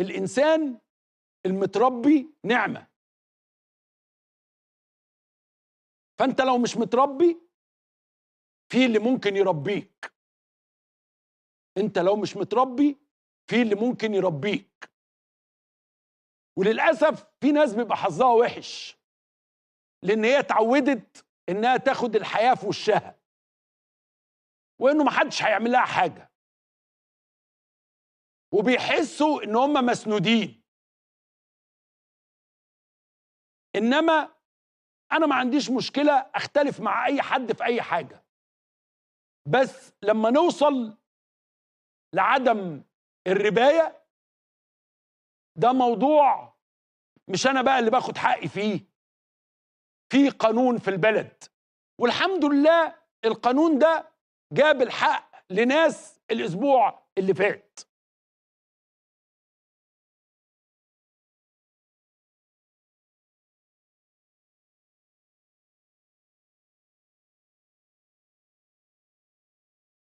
الانسان المتربي نعمه فانت لو مش متربي في اللي ممكن يربيك انت لو مش متربي في اللي ممكن يربيك وللاسف في ناس بيبقى حظها وحش لان هي اتعودت انها تاخد الحياه في وشها وانه محدش هيعمل لها حاجه وبيحسوا ان هم مسنودين انما انا ما عنديش مشكله اختلف مع اي حد في اي حاجه بس لما نوصل لعدم الربايه ده موضوع مش انا بقى اللي باخد حقي فيه في قانون في البلد والحمد لله القانون ده جاب الحق لناس الاسبوع اللي فات